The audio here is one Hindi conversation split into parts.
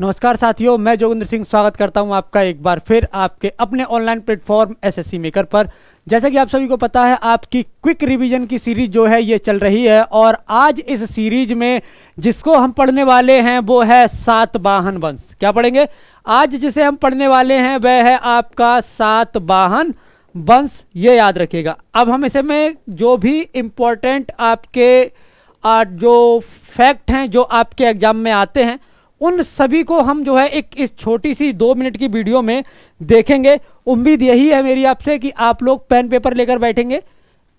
नमस्कार साथियों मैं जोगिंद्र सिंह स्वागत करता हूं आपका एक बार फिर आपके अपने ऑनलाइन प्लेटफॉर्म एसएससी मेकर पर जैसा कि आप सभी को पता है आपकी क्विक रिवीजन की सीरीज जो है ये चल रही है और आज इस सीरीज में जिसको हम पढ़ने वाले हैं वो है सात वाहन वंश क्या पढ़ेंगे आज जिसे हम पढ़ने वाले हैं वह है आपका सात वाहन वंश ये याद रखिएगा अब हम इसे में जो भी इम्पोर्टेंट आपके जो फैक्ट हैं जो आपके एग्जाम में आते हैं उन सभी को हम जो है एक इस छोटी सी दो मिनट की वीडियो में देखेंगे उम्मीद यही है मेरी आपसे कि आप लोग पेन पेपर लेकर बैठेंगे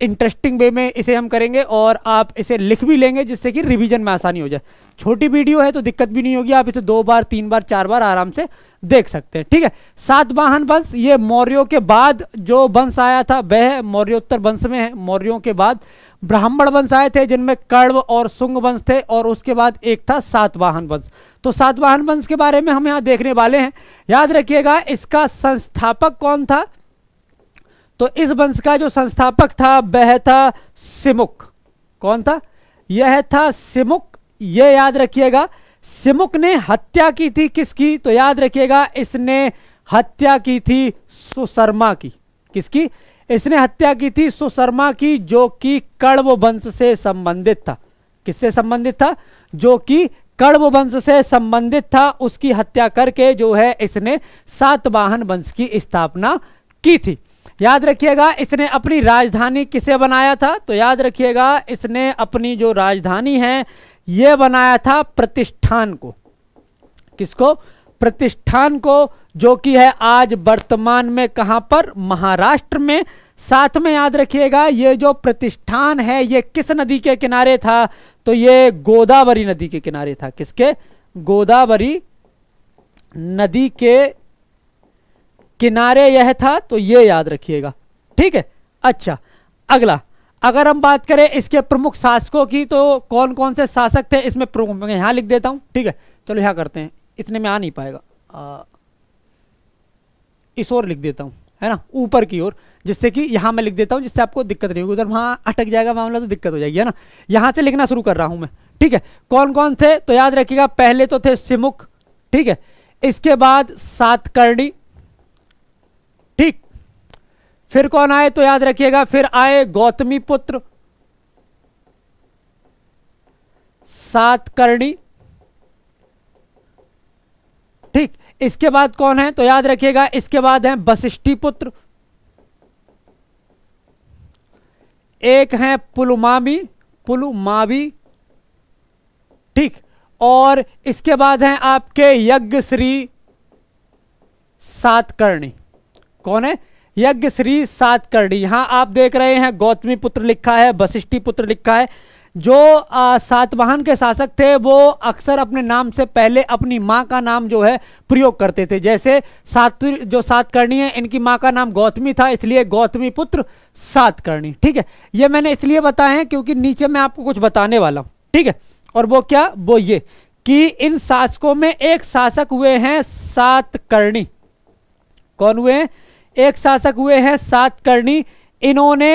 इंटरेस्टिंग वे में इसे हम करेंगे और आप इसे लिख भी लेंगे जिससे कि रिवीजन में आसानी हो जाए छोटी वीडियो है तो दिक्कत भी नहीं होगी आप इसे दो बार तीन बार चार बार आराम से देख सकते हैं ठीक है सात वाहन वंश ये मौर्यों के बाद जो वंश आया था वह मौर्योत्तर वंश में है मौर्यों के बाद ब्राह्मण वंश आए थे जिनमें कर्व और सुंग वंश थे और उसके बाद एक था सातवाहन वंश तो सातवाहन वंश के बारे में हम यहां देखने वाले हैं याद रखिएगा इसका संस्थापक कौन था तो इस वंश का जो संस्थापक था वह था सिमुक कौन था यह था सिमुक यह याद रखिएगा सिमुक ने हत्या की थी किसकी तो याद रखिएगा इसने हत्या की थी सुशर्मा की किसकी इसने हत्या की थी सुशर्मा की जो कि कड़व वंश से संबंधित था किससे संबंधित था जो कि कड़व वंश से संबंधित था उसकी हत्या करके जो है इसने सातवाहन वंश की स्थापना की थी याद रखिएगा इसने अपनी राजधानी किसे बनाया था तो याद रखिएगा इसने अपनी जो राजधानी है ये बनाया था प्रतिष्ठान को किसको प्रतिष्ठान को जो कि है आज वर्तमान में कहां पर महाराष्ट्र में साथ में याद रखिएगा ये जो प्रतिष्ठान है ये किस नदी के किनारे था तो ये गोदावरी नदी के किनारे था किसके गोदावरी नदी के किनारे यह था तो ये याद रखिएगा ठीक है अच्छा अगला अगर हम बात करें इसके प्रमुख शासकों की तो कौन कौन से शासक थे इसमें प्रमुख मैं लिख देता हूं ठीक है चलो यहां करते हैं इतने में आ नहीं पाएगा आ, इस ओर लिख देता हूँ है ना ऊपर की ओर जिससे कि यहाँ मैं लिख देता हूँ जिससे आपको दिक्कत नहीं होगी उधर वहाँ अटक जाएगा मामला मतलब तो दिक्कत हो जाएगी है ना यहाँ से लिखना शुरू कर रहा हूँ मैं ठीक है कौन कौन थे तो याद रखिएगा पहले तो थे सिमुख ठीक है इसके बाद सात करणी ठीक फिर कौन आए तो याद रखिएगा फिर आए गौतमी पुत्र सात करणी ठीक इसके बाद कौन है तो याद रखिएगा इसके बाद है वशिष्ठी पुत्र एक है पुलुमावी पुलुमावी ठीक और इसके बाद हैं आपके यज्ञ श्री सातकर्णी कौन है यज्ञ श्री सातकर्णी यहां आप देख रहे हैं गौतमी पुत्र लिखा है वशिष्ठी पुत्र लिखा है जो सातवाहन के शासक थे वो अक्सर अपने नाम से पहले अपनी माँ का नाम जो है प्रयोग करते थे जैसे सात जो सातकर्णी है इनकी माँ का नाम गौतमी था इसलिए गौतमी पुत्र सातकर्णी ठीक है ये मैंने इसलिए बताया है क्योंकि नीचे मैं आपको कुछ बताने वाला हूँ ठीक है और वो क्या वो ये कि इन शासकों में एक शासक हुए हैं सातकर्णी कौन हुए हैं एक शासक हुए हैं सातकर्णी इन्होंने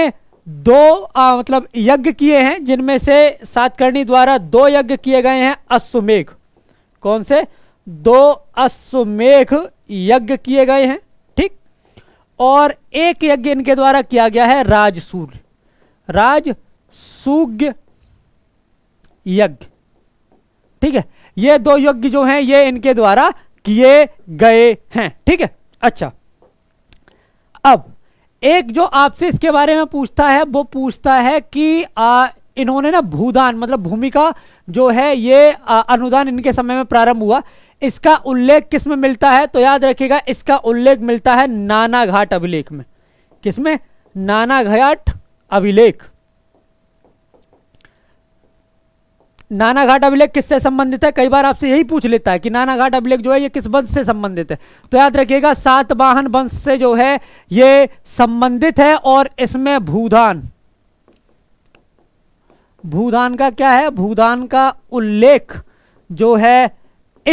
दो आ, मतलब यज्ञ किए हैं जिनमें से सातकर्णी द्वारा दो यज्ञ किए गए हैं अश्वमेघ कौन से दो अश्वमेघ यज्ञ किए गए हैं ठीक और एक यज्ञ इनके द्वारा किया गया है राजसूर्य राज यज्ञ ठीक है ये दो यज्ञ जो हैं ये इनके द्वारा किए गए हैं ठीक है अच्छा अब एक जो आपसे इसके बारे में पूछता है वो पूछता है कि आ, इन्होंने ना भूदान मतलब भूमि का जो है ये आ, अनुदान इनके समय में प्रारंभ हुआ इसका उल्लेख किस में मिलता है तो याद रखिएगा इसका उल्लेख मिलता है नाना घाट अभिलेख में किसमें नाना घाट अभिलेख नाना घाट अभिलेख किससे संबंधित है कई बार आपसे यही पूछ लेता है कि नाना घाट अभिलेख जो है ये किस वंश से संबंधित है तो याद रखिएगा वाहन वंश से जो है ये संबंधित है और इसमें भूदान भूदान का क्या है भूदान का उल्लेख जो है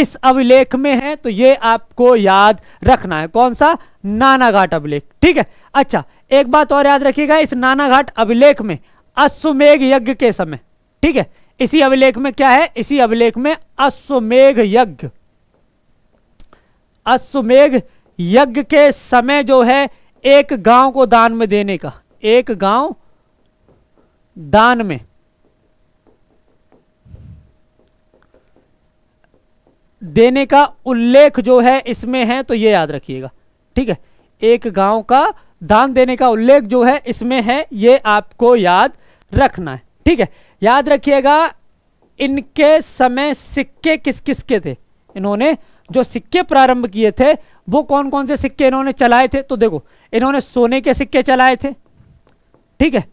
इस अभिलेख में है तो ये आपको याद रखना है कौन सा नानाघाट अभिलेख ठीक है अच्छा एक बात और याद रखिएगा इस नानाघाट अभिलेख में अश्वमेघ यज्ञ के समय ठीक है इसी अभिलेख में क्या है इसी अभिलेख में अश्वमेघ यज्ञ अश्वमेघ यज्ञ के समय जो है एक गांव को दान में देने का एक गांव दान में देने का उल्लेख जो है इसमें है तो ये याद रखिएगा ठीक है एक गांव का दान देने का उल्लेख जो है इसमें है ये आपको याद रखना है ठीक है याद रखिएगा इनके समय सिक्के किस किस के थे इन्होंने जो सिक्के प्रारंभ किए थे वो कौन कौन से सिक्के इन्होंने चलाए थे तो देखो इन्होंने सोने के सिक्के चलाए थे ठीक है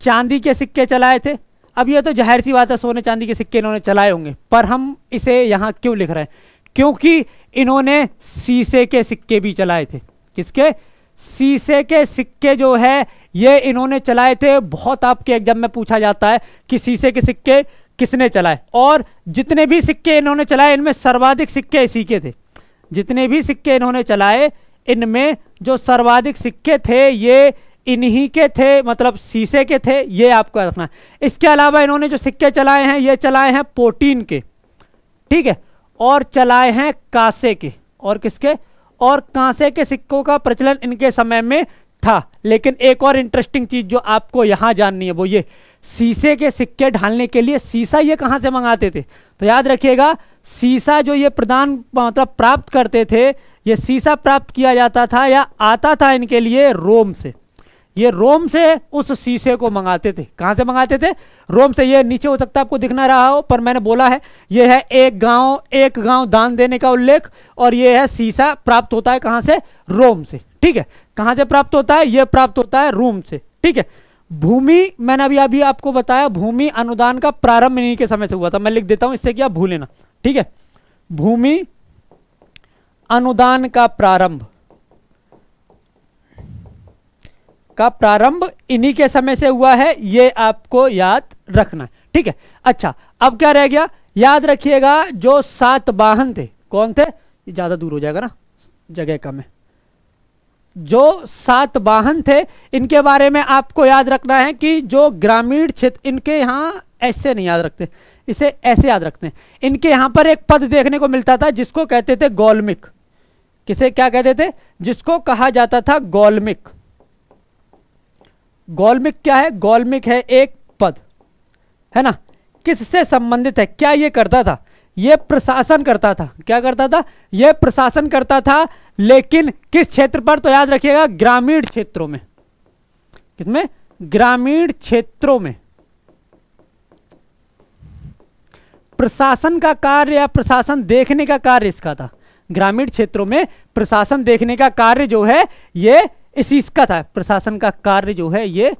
चांदी के सिक्के चलाए थे अब ये तो जाहिर सी बात है सोने चांदी के सिक्के इन्होंने चलाए होंगे पर हम इसे यहाँ क्यों लिख रहे हैं क्योंकि इन्होंने शीशे के सिक्के भी चलाए थे किसके शीशे के सिक्के जो है ये इन्होंने चलाए थे बहुत आपके एग्जाम में पूछा जाता है कि शीशे के सिक्के किसने चलाए और जितने भी सिक्के इन्होंने चलाए इनमें सर्वाधिक सिक्के इसी के थे जितने भी सिक्के इन्होंने चलाए इनमें जो सर्वाधिक सिक्के थे ये इन्हीं के थे मतलब शीशे के थे ये आपको रखना है इसके अलावा इन्होंने जो सिक्के चलाए हैं ये चलाए हैं पोटीन के ठीक है और चलाए हैं कासे के और किसके और कांसे के सिक्कों का प्रचलन इनके समय में था लेकिन एक और इंटरेस्टिंग चीज़ जो आपको यहाँ जाननी है वो ये शीशे के सिक्के ढालने के लिए शीशा ये कहाँ से मंगाते थे तो याद रखिएगा शीशा जो ये प्रदान मतलब प्राप्त करते थे ये शीशा प्राप्त किया जाता था या आता था इनके लिए रोम से ये रोम से उस शीशे को मंगाते थे कहां से मंगाते थे रोम से ये नीचे हो सकता है आपको दिखना रहा हो पर मैंने बोला है ये है एक गांव एक गांव दान देने का उल्लेख और ये है शीशा प्राप्त होता है कहां से रोम से ठीक है कहां से प्राप्त होता है ये प्राप्त होता है रोम से ठीक है भूमि मैंने अभी अभी आपको बताया भूमि अनुदान का प्रारंभ इन्हीं के समय से हुआ था मैं लिख देता हूं इससे क्या भूलेना ठीक है भूमि अनुदान का प्रारंभ का प्रारंभ इन्हीं के समय से हुआ है ये आपको याद रखना है ठीक है अच्छा अब क्या रह गया याद रखिएगा जो सात वाहन थे कौन थे ज्यादा दूर हो जाएगा ना जगह कम है जो सात वाहन थे इनके बारे में आपको याद रखना है कि जो ग्रामीण क्षेत्र इनके यहां ऐसे नहीं याद रखते इसे ऐसे याद रखते हैं इनके यहां पर एक पद देखने को मिलता था जिसको कहते थे गोलमिक किसे क्या कहते थे जिसको कहा जाता था गोलमिक गोलमिक क्या है गोलमिक है एक पद है ना किससे संबंधित है क्या यह करता था यह प्रशासन करता था क्या करता था यह प्रशासन करता था लेकिन किस क्षेत्र पर तो याद रखिएगा ग्रामीण क्षेत्रों में किसमें ग्रामीण क्षेत्रों में प्रशासन का कार्य या प्रशासन देखने का कार्य इसका था ग्रामीण क्षेत्रों में प्रशासन देखने का कार्य जो है यह इसी का था प्रशासन का कार्य जो है ये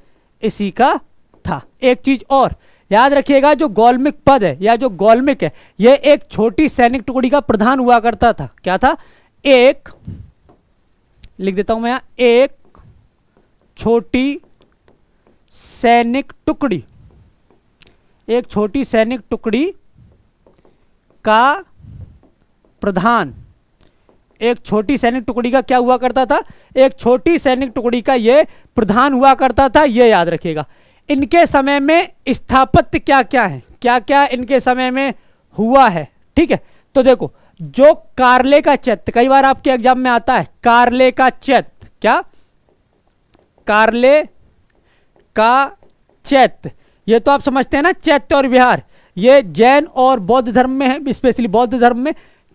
इसी का था एक चीज और याद रखिएगा जो गोलमिक पद है या जो गोलमिक है यह एक छोटी सैनिक टुकड़ी का प्रधान हुआ करता था क्या था एक लिख देता हूं मैं यहां एक छोटी सैनिक टुकड़ी एक छोटी सैनिक टुकड़ी का प्रधान एक छोटी सैनिक टुकड़ी का क्या हुआ करता था एक छोटी सैनिक टुकड़ी का ये प्रधान हुआ करता था ये याद रखिएगा इनके समय में स्थापत्य क्या क्या है क्या क्या इनके समय में हुआ है ठीक है तो देखो जो कार्ले का चैत कई बार आपके एग्जाम में आता है कार्ले का चैत क्या कार्ले का चैत ये तो आप समझते हैं ना चैत्य और विहार ये जैन और बौद्ध धर्म में है स्पेशली बौद्ध धर्म में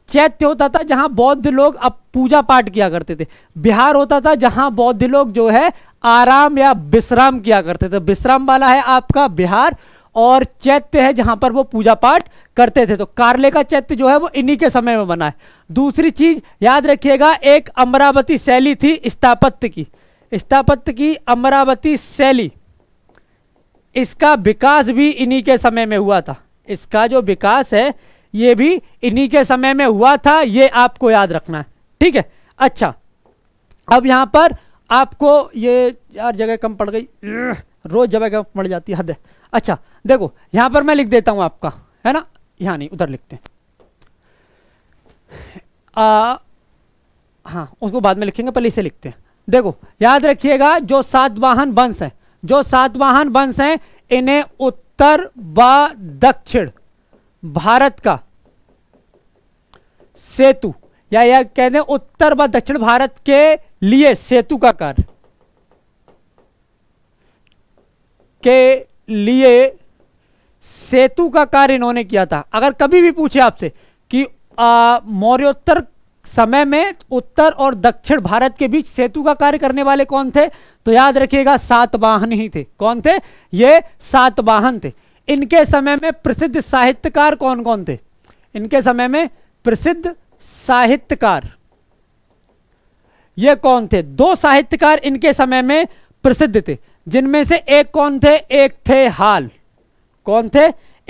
चैत्य होता था जहां बौद्ध लोग अब पूजा पाठ किया करते थे बिहार होता था जहां बौद्ध लोग जो है आराम या विश्राम किया करते थे विश्राम वाला है आपका बिहार और चैत्य है जहां पर वो पूजा पाठ करते थे तो कार्ले का चैत्य जो है वो इन्हीं के समय में बना है दूसरी चीज याद रखिएगा एक अमरावती शैली थी स्थापत्य की स्थापत्य की अमरावती शैली इसका विकास भी इन्हीं के समय में हुआ था इसका जो विकास है ये भी इन्हीं के समय में हुआ था ये आपको याद रखना है ठीक है अच्छा अब यहाँ पर आपको ये यार जगह कम पड़ गई रोज जगह कम पड़ जाती है हद है अच्छा देखो यहाँ पर मैं लिख देता हूँ आपका है ना यहाँ नहीं उधर लिखते आ, हाँ उसको बाद में लिखेंगे पहले इसे लिखते हैं देखो याद रखिएगा जो सात वाहन वंश है जो सात वाहन वंश हैं इन्हें उत्तर व दक्षिण भारत का सेतु या यह कह दें उत्तर व दक्षिण भारत के लिए सेतु का कार्य के लिए सेतु का कार्य इन्होंने किया था अगर कभी भी पूछे आपसे कि मौर्योत्तर समय में उत्तर और दक्षिण भारत के बीच सेतु का कार्य करने वाले कौन थे तो याद रखिएगा सातवाहन ही थे कौन थे ये सातवाहन थे इनके समय में प्रसिद्ध साहित्यकार कौन कौन थे इनके समय में प्रसिद्ध साहित्यकार ये कौन थे दो साहित्यकार इनके समय में प्रसिद्ध थे जिनमें से एक कौन थे एक थे हाल कौन थे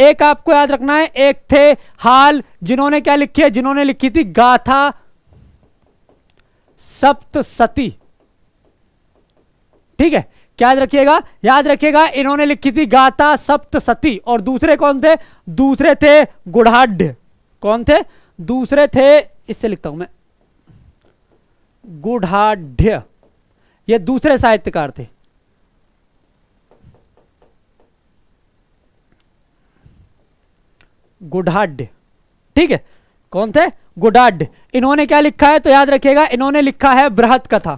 एक आपको याद रखना है एक थे हाल जिन्होंने क्या लिखी है जिन्होंने लिखी थी गाथा सप्त सती ठीक है याद रखिएगा याद रखिएगा इन्होंने लिखी थी गाता सप्त सती और दूसरे कौन थे दूसरे थे गुढ़ाढ़ कौन थे दूसरे थे इससे लिखता हूं मैं गुढ़ाढ़ ये दूसरे साहित्यकार थे गुढ़ाढ़ ठीक है कौन थे गुडाड इन्होंने क्या लिखा है तो याद रखिएगा इन्होंने लिखा है बृहत कथा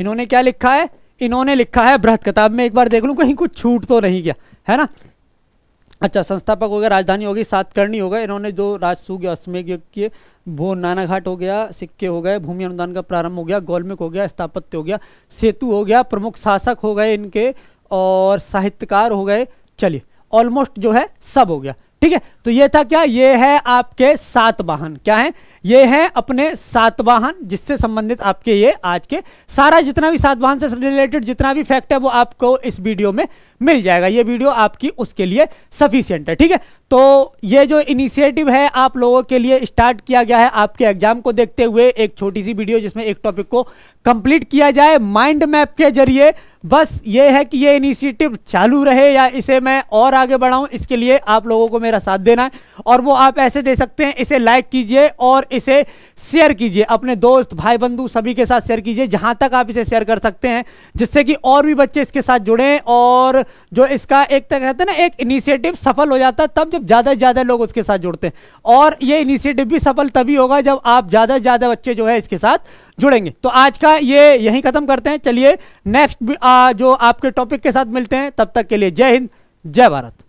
इन्होंने क्या लिखा है इन्होंने लिखा है बृहत किताब में एक बार देख लूँ कहीं कुछ छूट तो नहीं गया है ना अच्छा संस्थापक हो गया राजधानी हो गई सात करनी हो गए इन्होंने जो राजसूग अश्वमेघ किए वो नाना घाट हो गया सिक्के हो गए भूमि अनुदान का प्रारंभ हो गया गोलमिक हो गया स्थापत्य हो गया सेतु हो गया प्रमुख शासक हो गए इनके और साहित्यकार हो गए चलिए ऑलमोस्ट जो है सब हो गया ठीक है तो ये था क्या ये है आपके सात वाहन क्या है ये है अपने सात वाहन जिससे संबंधित आपके ये आज के सारा जितना भी सात वाहन से रिलेटेड जितना भी फैक्ट है वो आपको इस वीडियो में मिल जाएगा ये वीडियो आपकी उसके लिए सफिशियंट है ठीक है तो ये जो इनिशिएटिव है आप लोगों के लिए स्टार्ट किया गया है आपके एग्जाम को देखते हुए एक छोटी सी वीडियो जिसमें एक टॉपिक को कंप्लीट किया जाए माइंड मैप के जरिए बस ये है कि ये इनिशिएटिव चालू रहे या इसे मैं और आगे बढ़ाऊं इसके लिए आप लोगों को मेरा साथ देना है और वो आप ऐसे दे सकते हैं इसे लाइक कीजिए और इसे शेयर कीजिए अपने दोस्त भाई बंधु सभी के साथ शेयर कीजिए जहां तक आप इसे शेयर कर सकते हैं जिससे कि और भी बच्चे इसके साथ जुड़ें और जो इसका एक तक कहते हैं ना एक इनिशिएटिव सफल हो जाता है तब जब ज़्यादा से ज़्यादा लोग उसके साथ जुड़ते हैं और ये इनिशिएटिव भी सफल तभी होगा जब आप ज़्यादा से ज़्यादा बच्चे जो है इसके साथ जुड़ेंगे तो आज का ये यही खत्म करते हैं चलिए नेक्स्ट जो आपके टॉपिक के साथ मिलते हैं तब तक के लिए जय हिंद जय भारत